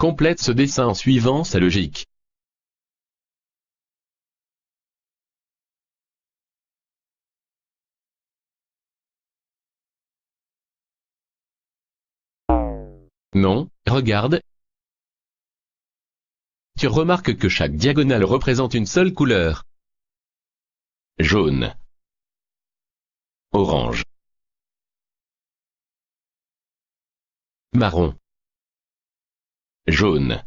Complète ce dessin en suivant sa logique. Non, regarde. Tu remarques que chaque diagonale représente une seule couleur. Jaune. Orange. Marron jaune,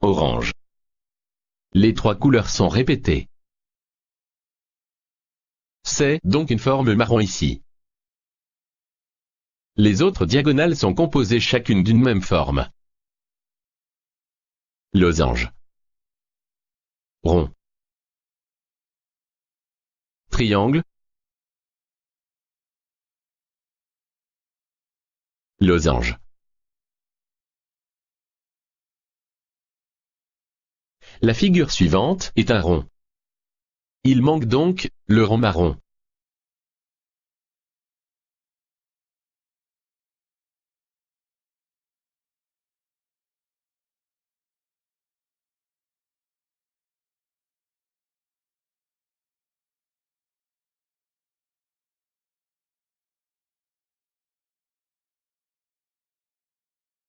orange. Les trois couleurs sont répétées. C'est donc une forme marron ici. Les autres diagonales sont composées chacune d'une même forme. Losange. Rond. Triangle. Losange. La figure suivante est un rond. Il manque donc le rond marron.